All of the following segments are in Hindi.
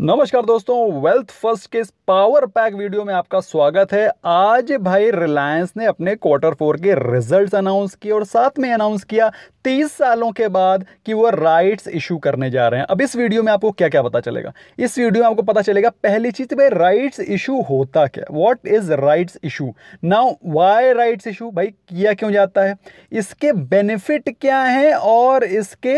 नमस्कार दोस्तों वेल्थ फर्स्ट के इस पावर पैक वीडियो में आपका स्वागत है आज भाई रिलायंस ने अपने क्वार्टर फोर के रिजल्ट्स अनाउंस किए और साथ में अनाउंस किया तीस सालों के बाद कि वो राइट्स इशू करने जा रहे हैं अब इस वीडियो में आपको क्या क्या पता चलेगा इस वीडियो में आपको पता चलेगा पहली चीज़ तो भाई राइट्स इशू होता क्या what is rights issue now why rights issue भाई किया क्यों जाता है इसके बेनिफिट क्या है और इसके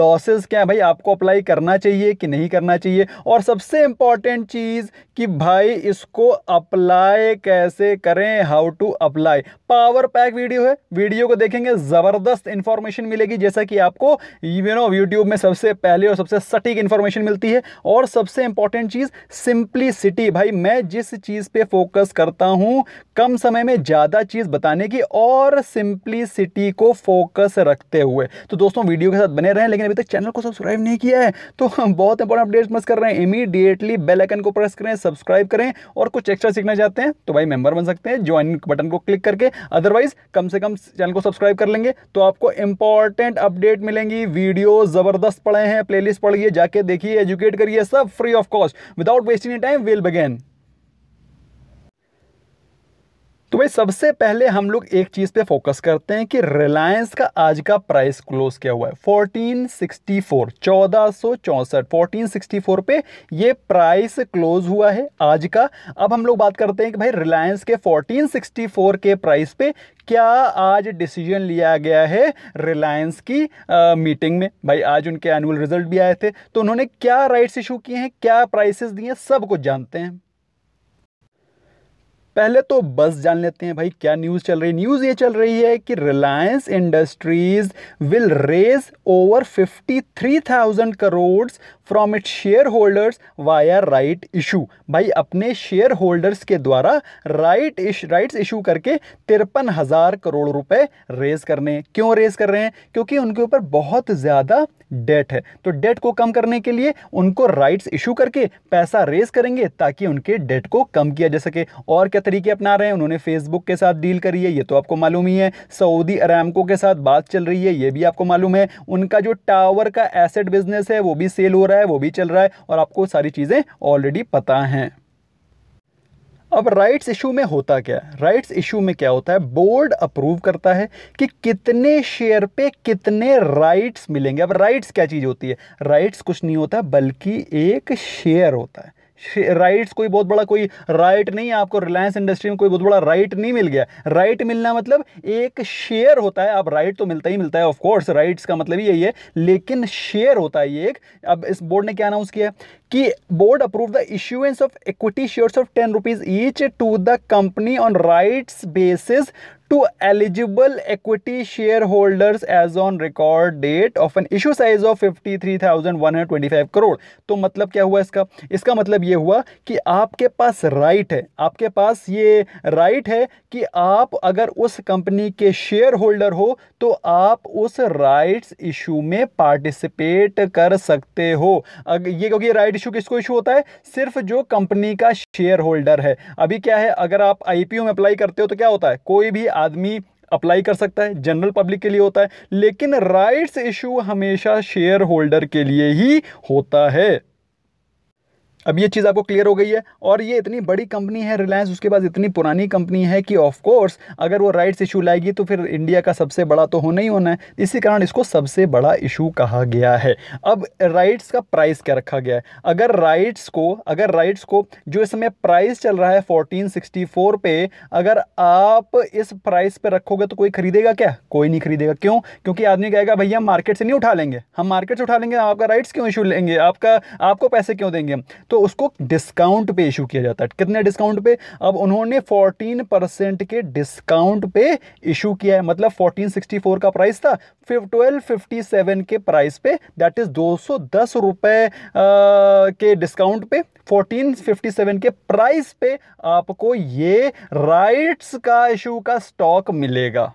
लॉसेस क्या है भाई आपको अप्लाई करना चाहिए कि नहीं करना चाहिए और सबसे इंपॉर्टेंट चीज़ कि भाई इसको अप्लाई कैसे करें how to apply power pack video है वीडियो को देखेंगे ज़बरदस्त इंफॉर्मेशन इन्फॉर्मेशन मिलेगी जैसा कि आपको यू नो यूट्यूब में सबसे पहले और सबसे सटीक इन्फॉर्मेशन मिलती है और सबसे इंपॉर्टेंट चीज़ सिंप्लिसिटी भाई मैं जिस चीज़ पे फोकस करता हूँ कम समय में ज़्यादा चीज़ बताने की और सिंप्लिसिटी को फोकस रखते हुए तो दोस्तों वीडियो के साथ बने रहें लेकिन अभी तक चैनल को सब्सक्राइब नहीं किया है तो हम बहुत इंपॉर्टेंट अपडेट्स मत कर रहे हैं इमीडिएटली बेल आइकन को प्रेस करें सब्सक्राइब करें और कुछ एक्स्ट्रा सीखना चाहते हैं तो भाई मेंबर बन सकते हैं ज्वाइन बटन को क्लिक करके अदरवाइज कम से कम चैनल को सब्सक्राइब कर लेंगे तो आपको इंपॉर्टेंट इंपॉर्टेंट अपडेट मिलेंगी वीडियो जबरदस्त पड़े हैं प्लेलिस्ट पढ़िए जाके देखिए एजुकेट करिए सब free of cost without wasting time will begin तो भाई सबसे पहले हम लोग एक चीज़ पे फोकस करते हैं कि रिलायंस का आज का प्राइस क्लोज क्या हुआ है 1464 चौदह सौ चौंसठ फोर्टीन पे ये प्राइस क्लोज हुआ है आज का अब हम लोग बात करते हैं कि भाई रिलायंस के 1464 के प्राइस पे क्या आज डिसीजन लिया गया है रिलायंस की आ, मीटिंग में भाई आज उनके एनुअल रिजल्ट भी आए थे तो उन्होंने क्या राइट्स इशू किए हैं क्या प्राइसेस दिए हैं सब कुछ जानते हैं पहले तो बस जान लेते हैं भाई क्या न्यूज़ चल रही है न्यूज़ ये चल रही है कि Reliance Industries will raise over 53,000 crore from its shareholders via right issue भाई अपने शेयर होल्डर्स के द्वारा राइट इश राइट्स इशू करके तिरपन हज़ार करोड़ रुपए रेज़ करने क्यों रेज़ कर रहे हैं क्योंकि उनके ऊपर बहुत ज़्यादा डेट है तो डेट को कम करने के लिए उनको राइट्स इशू करके पैसा रेज करेंगे ताकि उनके डेट को कम किया जा सके और क्या तरीके अपना रहे हैं उन्होंने फेसबुक के साथ डील करी है ये तो आपको मालूम ही है सऊदी अरामको के साथ बात चल रही है ये भी आपको मालूम है उनका जो टावर का एसेट बिजनेस है वो भी सेल हो रहा है रहा है वो भी चल रहा है और आपको सारी चीज़ें ऑलरेडी पता हैं अब राइट्स इशू में होता क्या है राइट्स इशू में क्या होता है बोर्ड अप्रूव करता है कि कितने शेयर पे कितने राइट्स मिलेंगे अब राइट्स क्या चीज़ होती है राइट्स कुछ नहीं होता बल्कि एक शेयर होता है राइट्स कोई बहुत बड़ा कोई राइट नहीं है आपको रिलायंस इंडस्ट्री में कोई बहुत बड़ा राइट नहीं मिल गया राइट मिलना मतलब एक शेयर होता है आप राइट तो मिलता ही मिलता है ऑफकोर्स राइट्स का मतलब यही है लेकिन शेयर होता है ये एक अब इस बोर्ड ने क्या अनाउंस किया कि board approve the issuance of equity shares of ten rupees each to the company on rights basis record date of an issue size of fifty three thousand one hundred twenty five crore तो मतलब क्या हुआ इसका इसका मतलब ये हुआ कि आपके पास राइट है आपके पास ये राइट है कि आप अगर उस कंपनी के शेयर होल्डर हो तो आप उस राइट्स इशू में पार्टिसिपेट कर सकते हो अगर ये क्योंकि राइट इशू किसको इशू होता है सिर्फ जो कंपनी का शेयर होल्डर है अभी क्या है अगर आप आईपीओ में अप्लाई करते हो तो क्या होता है कोई भी आदमी अप्लाई कर सकता है जनरल पब्लिक के लिए होता है लेकिन राइट्स इशू हमेशा शेयर होल्डर के लिए ही होता है अब ये चीज़ आपको क्लियर हो गई है और ये इतनी बड़ी कंपनी है रिलायंस उसके बाद इतनी पुरानी कंपनी है कि ऑफ कोर्स अगर वो राइट्स इशू लाएगी तो फिर इंडिया का सबसे बड़ा तो होना ही होना है इसी कारण इसको सबसे बड़ा इशू कहा गया है अब राइट्स का प्राइस क्या रखा गया है अगर राइट्स को अगर राइट्स को जो इस समय प्राइस चल रहा है फोर्टीन सिक्सटी फोर पे अगर आप इस प्राइस पर रखोगे तो कोई खरीदेगा क्या कोई नहीं खरीदेगा क्यों क्योंकि आदमी कहेगा भैया मार्केट से नहीं उठा लेंगे हम मार्केट से उठा लेंगे आपका राइट्स क्यों इशू लेंगे आपका आपको पैसे क्यों देंगे तो तो उसको डिस्काउंट पे इशू किया जाता है कितने डिस्काउंट पे अब उन्होंने 14 परसेंट के डिस्काउंट पे इशू किया है मतलब 1464 का प्राइस था ट्वेल्व फिफ्टी सेवन के प्राइस पे दैट इज़ दो सौ दस के डिस्काउंट पे 1457 के प्राइस पे आपको ये राइट्स का इशू का स्टॉक मिलेगा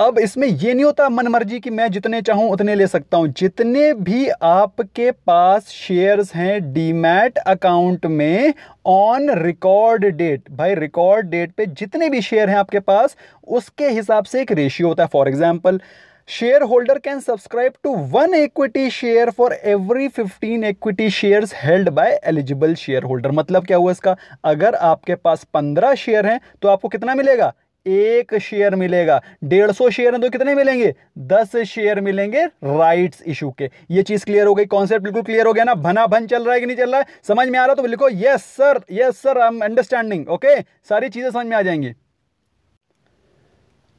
अब इसमें ये नहीं होता मन मर्जी कि मैं जितने चाहूँ उतने ले सकता हूं जितने भी आपके पास शेयर्स हैं डीमैट अकाउंट में ऑन रिकॉर्ड डेट भाई रिकॉर्ड डेट पे जितने भी शेयर हैं आपके पास उसके हिसाब से एक रेशियो होता है for example shareholder can subscribe to one equity share for every fifteen equity share held by eligible shareholder मतलब क्या हुआ इसका अगर आपके पास पंद्रह शेयर हैं तो आपको कितना मिलेगा एक शेयर मिलेगा डेढ़ सौ शेयर हैं तो कितने मिलेंगे दस शेयर मिलेंगे राइट्स इशू के ये चीज क्लियर हो गई कॉन्सेप्ट बिल्कुल क्लियर हो गया ना भना भन चल रहा है कि नहीं चल रहा है समझ में आ रहा तो लिखो yes sir yes sir I am understanding okay सारी चीजें समझ में आ जाएंगी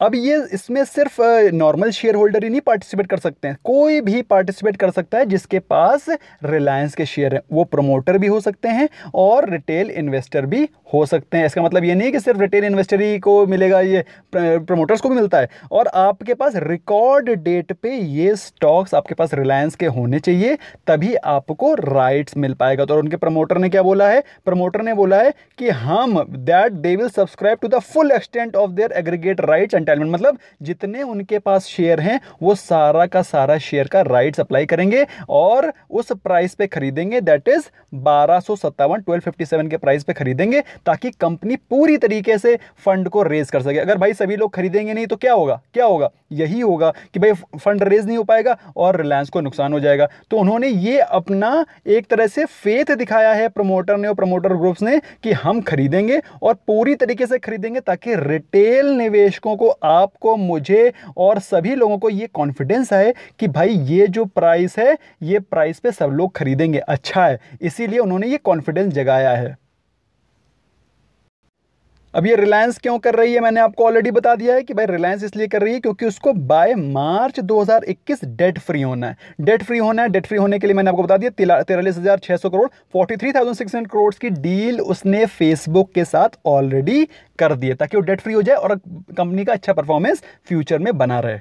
अब ये इसमें सिर्फ नॉर्मल शेयर होल्डर ही नहीं पार्टिसिपेट कर सकते हैं कोई भी पार्टिसिपेट कर सकता है जिसके पास रिलायंस के शेयर हैं वो प्रमोटर भी हो सकते हैं और रिटेल इन्वेस्टर भी हो सकते हैं इसका मतलब ये नहीं कि सिर्फ रिटेल इन्वेस्टर ही को मिलेगा ये प्रमोटर्स को भी मिलता है और आपके पास रिकॉर्ड डेट पर ये स्टॉक्स आपके पास रिलायंस के होने चाहिए तभी आपको राइट्स मिल पाएगा तो और उनके प्रमोटर ने क्या बोला है प्रमोटर ने बोला है कि हम that they will subscribe to the full extent of their aggregate rights and entitlement मतलब जितने उनके पास शेयर हैं वो सारा का सारा शेयर का राइट्स अप्लाई करेंगे और उस प्राइस पे खरीदेंगे दैट इज़ बारह सौ सत्तावन ट्वेल्व फिफ्टी सेवन के प्राइस पे खरीदेंगे ताकि कंपनी पूरी तरीके से फंड को रेज कर सके अगर भाई सभी लोग खरीदेंगे नहीं तो क्या होगा क्या होगा यही होगा कि भाई फंड रेज नहीं हो पाएगा और रिलायंस को नुकसान हो जाएगा तो उन्होंने ये अपना एक तरह से फेथ दिखाया है प्रमोटर ने और प्रमोटर ग्रुप्स ने कि हम खरीदेंगे और पूरी तरीके से खरीदेंगे ताकि रिटेल निवेशकों को आपको मुझे और सभी लोगों को ये कॉन्फिडेंस है कि भाई ये जो प्राइस है ये प्राइस पे सब लोग खरीदेंगे अच्छा है इसीलिए उन्होंने ये कॉन्फिडेंस जगाया है अब ये रिलायंस क्यों कर रही है मैंने आपको ऑलरेडी बता दिया है कि भाई रिलायंस इसलिए कर रही है क्योंकि उसको बाय मार्च 2021 डेट फ्री होना है डेट फ्री होना है डेट फ्री होने के लिए मैंने आपको बता दिया तिरालीस हज़ार छह सौ crore forty three thousand six hundred crore की डील उसने फेसबुक के साथ ऑलरेडी कर दिए ताकि वो डेट फ्री हो जाए और कंपनी का अच्छा परफॉर्मेंस फ्यूचर में बना रहे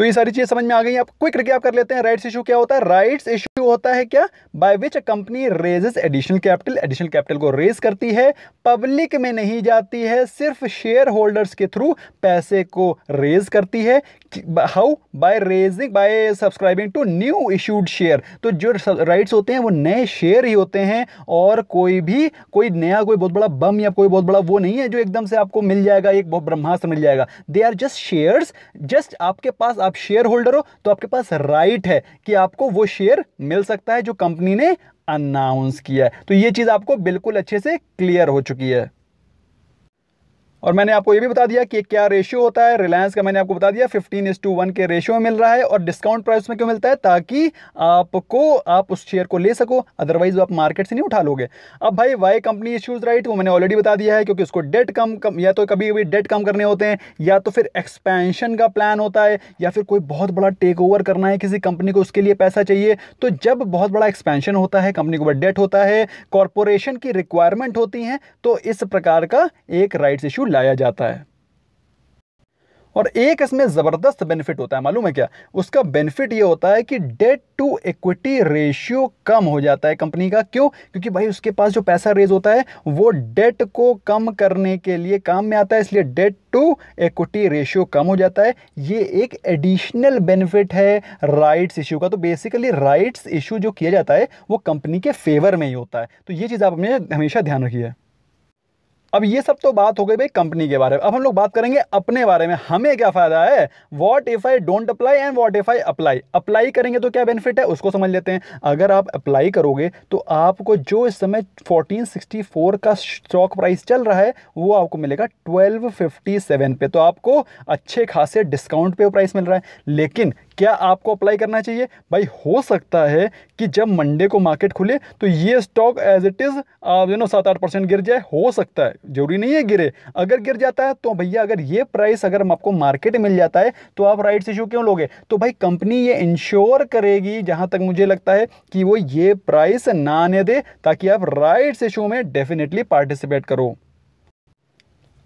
तो ये सारी चीज़ समझ में आ गई आप क्विक करके कर लेते हैं राइट्स इशू क्या होता है राइट्स इशू होता है क्या by which a company raises additional capital additional capital को रेज करती है पब्लिक में नहीं जाती है सिर्फ शेयर होल्डर्स के थ्रू पैसे को रेज करती है how by raising by subscribing to new issued share तो जो राइट्स होते हैं वो नए शेयर ही होते हैं और कोई भी कोई नया कोई बहुत बड़ा बम या कोई बहुत बड़ा वो नहीं है जो एकदम से आपको मिल जाएगा एक बहुत ब्रह्मास्त्र मिल जाएगा they are just shares just आपके पास आप आप शेयर होल्डर हो तो आपके पास राइट है कि आपको वो शेयर मिल सकता है जो कंपनी ने अनाउंस किया है तो ये चीज़ आपको बिल्कुल अच्छे से क्लियर हो चुकी है और मैंने आपको ये भी बता दिया कि क्या रेशियो होता है रिलायंस का मैंने आपको बता दिया फिफ्टीन इज टू वन के रेशियो में मिल रहा है और डिस्काउंट प्राइस में क्यों मिलता है ताकि आपको आप उस शेयर को ले सको अदरवाइज आप मार्केट से नहीं उठा लोगे अब भाई वाई कंपनी इश्यूज़ राइट वो मैंने ऑलरेडी बता दिया है क्योंकि उसको डेट कम, कम या तो कभी कभी डेट कम करने होते हैं या तो फिर एक्सपेंशन का प्लान होता है या फिर कोई बहुत बड़ा टेक ओवर करना है किसी कंपनी को उसके लिए पैसा चाहिए तो जब बहुत बड़ा एक्सपेंशन होता है कंपनी को बड़ा डेट होता है कॉरपोरेशन की रिक्वायरमेंट होती है तो इस प्रकार का एक राइट्स इशू लाया जाता है और एक इसमें ज़बरदस्त बेनिफिट होता है मालूम है क्या उसका बेनिफिट ये होता है कि डेट टू इक्विटी रेशियो कम हो जाता है कंपनी का क्यों क्योंकि भाई उसके पास जो पैसा रेज होता है वो डेट को कम करने के लिए काम में आता है इसलिए डेट टू इक्विटी रेशियो कम हो जाता है ये एक एडिशनल बेनिफिट है राइट्स इशू का तो बेसिकली राइट्स इशू जो किया जाता है वो कंपनी के फेवर में ही होता है तो ये चीज़ आपने हमेशा ध्यान है अब ये सब तो बात हो गई भाई कंपनी के बारे में अब हम लोग बात करेंगे अपने बारे में हमें क्या फ़ायदा है what if I don't apply and what if I apply apply करेंगे तो क्या बेनिफिट है उसको समझ लेते हैं अगर आप अप्लाई करोगे तो आपको जो इस समय 1464 का स्टॉक प्राइस चल रहा है वो आपको मिलेगा 1257 पे तो आपको अच्छे खासे डिस्काउंट पे प्राइस मिल रहा है लेकिन क्या आपको अप्लाई करना चाहिए भाई हो सकता है कि जब मंडे को मार्केट खुले तो ये stock as it is you know सात आठ परसेंट गिर जाए हो सकता है जरूरी नहीं है गिरे अगर गिर जाता है तो भैया अगर ये प्राइस अगर आपको मार्केट मिल जाता है तो आप राइट इशू क्यों लोगे तो भाई कंपनी ये इंश्योर करेगी जहां तक मुझे लगता है कि वो ये प्राइस ना आने दे ताकि आप राइट इशू में डेफिनेटली पार्टिसिपेट करो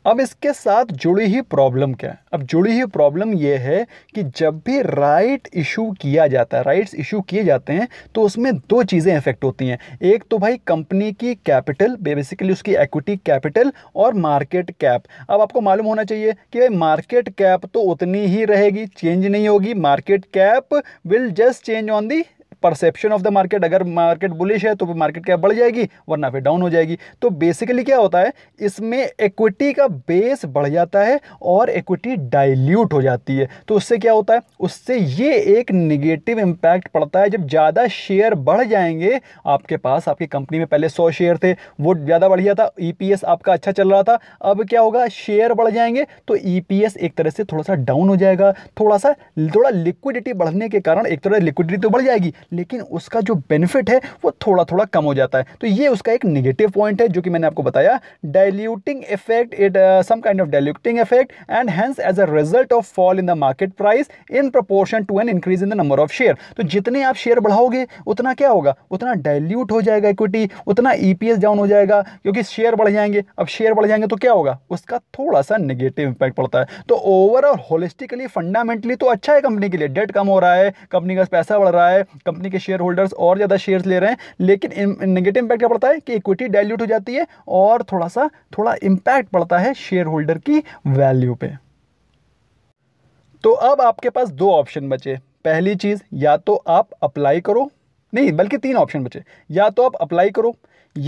अब इसके साथ जुड़ी ही प्रॉब्लम क्या है अब जुड़ी ही प्रॉब्लम यह है कि जब भी राइट इशू किया जाता है राइट्स इशू किए जाते हैं तो उसमें दो चीज़ें इफेक्ट होती हैं एक तो भाई कंपनी की कैपिटल बेसिकली उसकी एक्विटी कैपिटल और मार्केट कैप अब आपको मालूम होना चाहिए कि भाई मार्केट कैप तो उतनी ही रहेगी चेंज नहीं होगी market cap will just change on the perception of the market अगर मार्केट बुलिश है तो मार्केट क्या बढ़ जाएगी वरना फिर डाउन हो जाएगी तो बेसिकली क्या होता है इसमें इक्विटी का बेस बढ़ जाता है और इक्विटी डाइल्यूट हो जाती है तो उससे क्या होता है उससे ये एक निगेटिव इम्पैक्ट पड़ता है जब ज़्यादा शेयर बढ़ जाएंगे आपके पास आपकी कंपनी में पहले सौ शेयर थे वो ज़्यादा बढ़ गया था ई e आपका अच्छा चल रहा था अब क्या होगा शेयर बढ़ जाएंगे तो ई e एक तरह से थोड़ा सा डाउन हो जाएगा थोड़ा सा थोड़ा लिक्विडिटी बढ़ने के कारण एक तरह लिक्विडिटी तो बढ़ जाएगी लेकिन उसका जो बेनिफिट है वो थोड़ा थोड़ा कम हो जाता है तो ये उसका एक नेगेटिव पॉइंट है जो कि मैंने आपको बताया diluting effect it some kind of diluting effect and hence as a result of fall in the market price in proportion to an increase in the number of share तो जितने आप शेयर बढ़ाओगे उतना क्या होगा उतना डायल्यूट हो जाएगा इक्विटी उतना ई e डाउन हो जाएगा क्योंकि शेयर बढ़ जाएंगे अब शेयर बढ़ जाएंगे तो क्या होगा उसका थोड़ा सा नेगेटिव इंपैक्ट पड़ता है तो ओवरऑल होलिस्टिकली फंडामेंटली तो अच्छा है कंपनी के लिए डेट कम हो रहा है कंपनी का पैसा बढ़ रहा है कंपनी कंपनी के शेयर होल्डर्स और ज़्यादा शेयर्स ले रहे हैं लेकिन नेगेटिव इम्पैक्ट क्या पड़ता है कि इक्विटी डायल्यूट हो जाती है और थोड़ा सा थोड़ा इम्पैक्ट पड़ता है शेयर होल्डर की वैल्यू पे तो अब आपके पास दो ऑप्शन बचे पहली चीज़ या तो आप अप्लाई करो नहीं बल्कि तीन ऑप्शन बचे या तो आप अप्लाई करो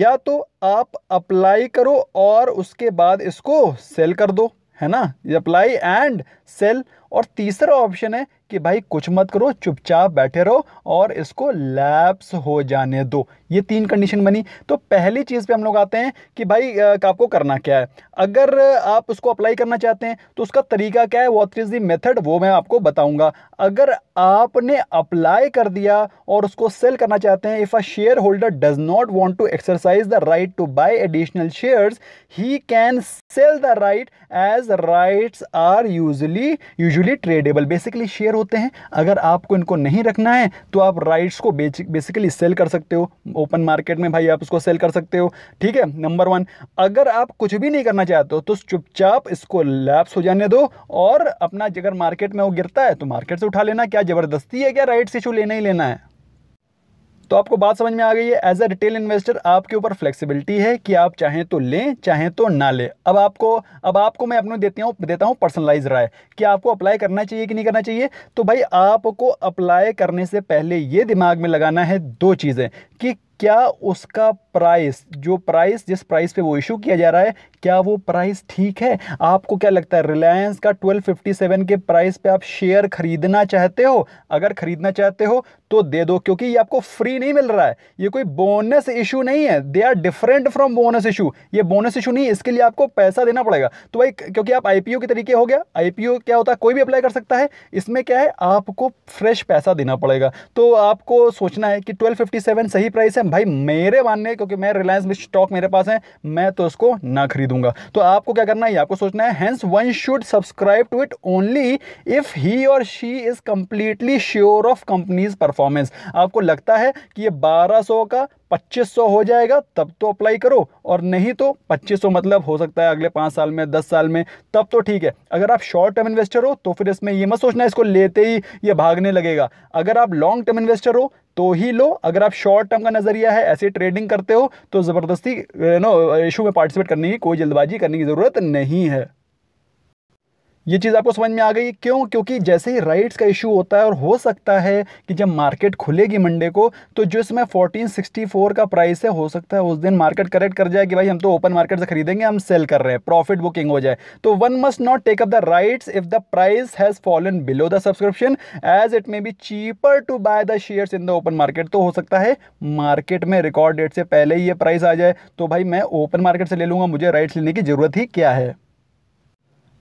या तो आप अप्लाई करो और उसके बाद इसको सेल कर दो है ना अप्लाई एंड सेल और तीसरा ऑप्शन है कि भाई कुछ मत करो चुपचाप बैठे रहो और इसको लैप्स हो जाने दो ये तीन कंडीशन बनी तो पहली चीज़ पे हम लोग आते हैं कि भाई आपको करना क्या है अगर आप उसको अप्लाई करना चाहते हैं तो उसका तरीका क्या है वॉट इज़ दी मेथड वो मैं आपको बताऊँगा अगर आपने अप्लाई कर दिया और उसको सेल करना चाहते हैं if a shareholder does not want to exercise the right to buy additional shares he can sell the right as rights are usually usually tradable basically share होते हैं अगर आपको इनको नहीं रखना है तो आप राइट्स को बेसिकली सेल कर सकते हो ओपन मार्केट में भाई आप उसको सेल कर सकते हो ठीक है नंबर वन अगर आप कुछ भी नहीं करना चाहते हो तो चुपचाप इसको लैप्स हो जाने दो और अपना जगह मार्केट में वो गिरता है तो मार्केट से उठा लेना क्या ज़बरदस्ती है क्या राइट इशू लेना ही लेना है तो आपको बात समझ में आ गई है एज अ रिटेल इन्वेस्टर आपके ऊपर फ्लेक्सिबिलिटी है कि आप चाहें तो लें चाहें तो ना लें अब आपको अब आपको मैं अपने देती हूँ देता हूँ पर्सनलाइज राय कि आपको अप्लाई करना चाहिए कि नहीं करना चाहिए तो भाई आपको अप्लाई करने से पहले ये दिमाग में लगाना है दो चीज़ें कि क्या उसका प्राइस जो प्राइस जिस प्राइस पे वो इशू किया जा रहा है क्या वो प्राइस ठीक है आपको क्या लगता है रिलायंस का 1257 के प्राइस पे आप शेयर खरीदना चाहते हो अगर खरीदना चाहते हो तो दे दो क्योंकि ये आपको फ्री नहीं मिल रहा है ये कोई बोनस इशू नहीं है they are different from bonus issue ये बोनस इशू नहीं इसके लिए आपको पैसा देना पड़ेगा तो भाई क्योंकि आप आई के तरीके हो गया आई क्या होता है कोई भी अप्लाई कर सकता है इसमें क्या है आपको फ्रेश पैसा देना पड़ेगा तो आपको सोचना है कि ट्वेल्व सही प्राइस है लेकिन भाई मेरे मानने क्योंकि मैं रिलायंस में स्टॉक मेरे पास है मैं तो उसको ना खरीदूंगा तो आपको क्या करना है आपको सोचना है one should subscribe to it only if he और she is completely sure of company's performance आपको लगता है कि ये 1200 का 2500 हो जाएगा तब तो अप्लाई करो और नहीं तो 2500 मतलब हो सकता है अगले पाँच साल में दस साल में तब तो ठीक है अगर आप शॉर्ट टर्म इन्वेस्टर हो तो फिर इसमें ये मत सोचना इसको लेते ही ये भागने लगेगा अगर आप लॉन्ग टर्म इन्वेस्टर हो तो ही लो अगर आप शॉर्ट टर्म का नज़रिया है ऐसे ट्रेडिंग करते हो तो ज़बरदस्ती नो इशू में पार्टिसिपेट करने की कोई जल्दबाजी करने की ज़रूरत नहीं है ये चीज़ आपको समझ में आ गई क्यों क्योंकि जैसे ही राइट्स का इशू होता है और हो सकता है कि जब मार्केट खुलेगी मंडे को तो जो इसमें फोर का प्राइस है हो सकता है उस दिन मार्केट करेक्ट कर जाए कि भाई हम तो ओपन मार्केट से खरीदेंगे हम सेल कर रहे हैं प्रॉफिट बुकिंग हो जाए तो one must not take up the rights if the price has fallen below the subscription as it may be cheaper to buy the share in the open market तो हो सकता है मार्केट में रिकॉर्ड डेट से पहले ही ये प्राइस आ जाए तो भाई मैं ओपन मार्केट से ले लूंगा मुझे राइट्स लेने की ज़रूरत ही क्या है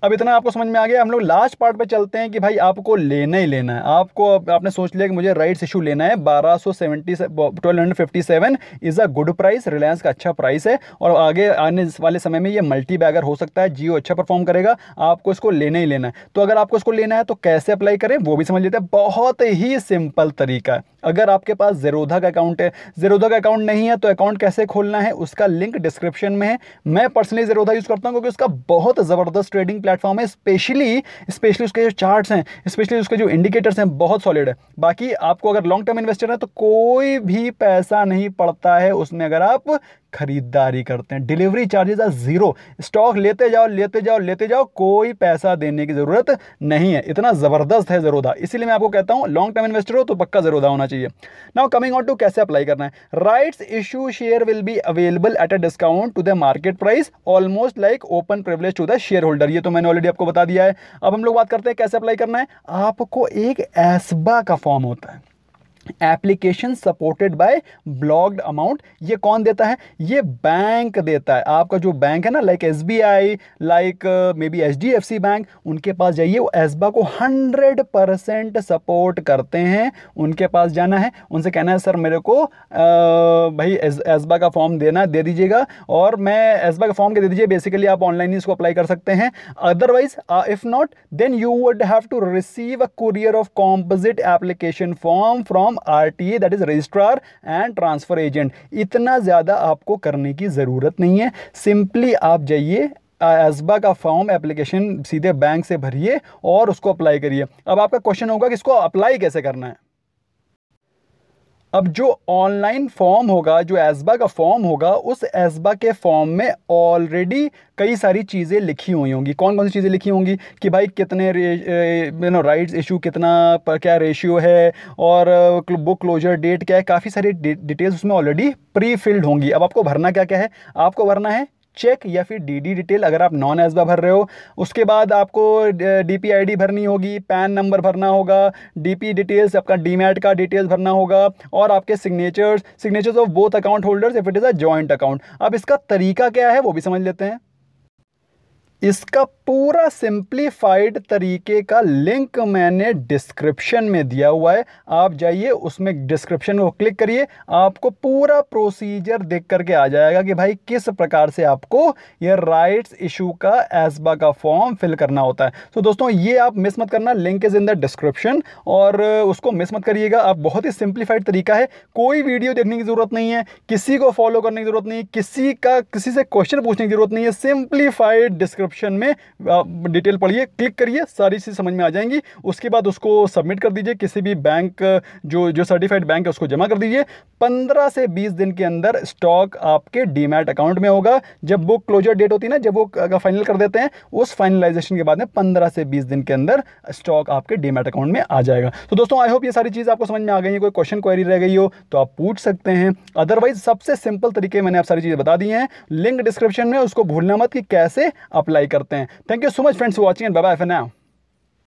अब इतना आपको समझ में आ गया हम लोग लास्ट पार्ट पे चलते हैं कि भाई आपको लेना ही लेना है आपको आपने सोच लिया कि मुझे राइट्स इशू लेना है बारह सौ seventy twelve hundred fifty seven is a good price Reliance का अच्छा प्राइस है और आगे आने वाले समय में ये मल्टी बैगर हो सकता है जियो अच्छा परफॉर्म करेगा आपको इसको लेना ही लेना है तो अगर आपको इसको लेना है तो कैसे अप्लाई करें वो भी समझ लेते हैं बहुत ही सिंपल तरीका है अगर आपके पास ज़ेरोधा का अकाउंट है ज़ेरोधा का अकाउंट नहीं है तो अकाउंट कैसे खोलना है उसका लिंक डिस्क्रिप्शन में है मैं पर्सनली ज़ेरोधा यूज़ करता हूँ क्योंकि उसका बहुत ज़बरदस्त ट्रेडिंग प्लेटफॉर्म है स्पेशली स्पेशली उसके जो चार्ट्स हैं स्पेशली उसके जो इंडिकेटर्स हैं बहुत सॉलिड है बाकी आपको अगर लॉन्ग टर्म इन्वेस्टर है तो कोई भी पैसा नहीं पड़ता है उसमें अगर आप ख़रीदारी करते हैं delivery charges are zero stock लेते जाओ लेते जाओ लेते जाओ कोई पैसा देने की ज़रूरत नहीं है इतना ज़बरदस्त है ज़रूदा इसीलिए मैं आपको कहता हूं लॉन्ग टर्म इन्वेस्टर हो तो पक्का ज़रूदा होना चाहिए नाउ कमिंग ऑन टू कैसे अप्लाई करना है rights issue share will be available at a discount to the market price almost like open privilege to the shareholder ये तो मैंने ऑलरेडी आपको बता दिया है अब हम लोग बात करते हैं कैसे अप्लाई करना है आपको एक एसबा का फॉर्म होता है application supported by blocked amount ये कौन देता है ये बैंक देता है आपका जो बैंक है ना like S B I like maybe H D F C bank उनके पास जाइए वो एसबा को हंड्रेड परसेंट सपोर्ट करते हैं उनके पास जाना है उनसे कहना है सर मेरे को आ, uh, भाई एसबा का फॉर्म देना दे दीजिएगा और मैं एसबा का फॉर्म के दे दीजिए बेसिकली आप ऑनलाइन ही इसको अप्लाई कर सकते हैं otherwise if not then you would have to receive a courier of composite application form from बिकम R T that is registrar and transfer agent इतना ज़्यादा आपको करने की ज़रूरत नहीं है सिंपली आप जाइए एसबा का फॉर्म एप्लीकेशन सीधे बैंक से भरिए और उसको अप्लाई करिए अब आपका क्वेश्चन होगा कि इसको अप्लाई कैसे करना है अब जो ऑनलाइन फॉर्म होगा जो एसबा का फॉर्म होगा उस एसबा के फॉर्म में ऑलरेडी कई सारी चीज़ें लिखी हुई होंगी कौन कौन सी चीज़ें लिखी होंगी कि भाई कितने यू नो राइट्स इशू कितना पर क्या रेशियो है और बुक क्लोजर डेट क्या है काफ़ी सारी डिटेल्स उसमें ऑलरेडी प्री फिल्ड होंगी अब आपको भरना क्या क्या है आपको भरना है चेक या फिर डीडी डिटेल अगर आप नॉन एसबा भर रहे हो उसके बाद आपको डीपीआईडी भरनी होगी पैन नंबर भरना होगा डीपी डिटेल्स आपका डीमैट का डिटेल्स भरना होगा और आपके signatures signatures of both account holders if it is a joint account अब इसका तरीका क्या है वो भी समझ लेते हैं इसका पूरा सिंप्लीफाइड तरीके का लिंक मैंने डिस्क्रिप्शन में दिया हुआ है आप जाइए उसमें डिस्क्रिप्शन को क्लिक करिए आपको पूरा प्रोसीजर देख करके आ जाएगा कि भाई किस प्रकार से आपको ये राइट्स इशू का एसबा का फॉर्म फिल करना होता है तो दोस्तों ये आप मिस मत करना link is in the description और उसको मिस मत करिएगा आप बहुत ही सिंप्लीफाइड तरीका है कोई वीडियो देखने की ज़रूरत नहीं है किसी को फॉलो करने की ज़रूरत नहीं किसी का किसी से क्वेश्चन पूछने की ज़रूरत नहीं है सिंप्लीफाइड डिस्क्रिप्शन ऑप्शन में डिटेल पढ़िए क्लिक करिए सारी चीज़ समझ में आ जाएंगी उसके बाद उसको सबमिट कर दीजिए किसी भी बैंक जो जो सर्टिफाइड बैंक है उसको जमा कर दीजिए पंद्रह से बीस दिन के अंदर स्टॉक आपके डीमैट अकाउंट में होगा जब वो क्लोजर डेट होती है ना जब वो फाइनल कर देते हैं उस फाइनलाइजेशन के बाद में पंद्रह से बीस दिन के अंदर स्टॉक आपके डीमैट अकाउंट में आ जाएगा तो दोस्तों आई होप ये सारी चीज़ आपको समझ में आ गई है कोई क्वेश्चन क्वेरी रह गई हो तो आप पूछ सकते हैं अदरवाइज सबसे सिंपल तरीके मैंने आप सारी चीज़ें बता दी हैं लिंक डिस्क्रिप्शन में उसको भूलना मत कि कैसे अप्लाई लाइक करते हैं thank you so much friends watching and bye bye for now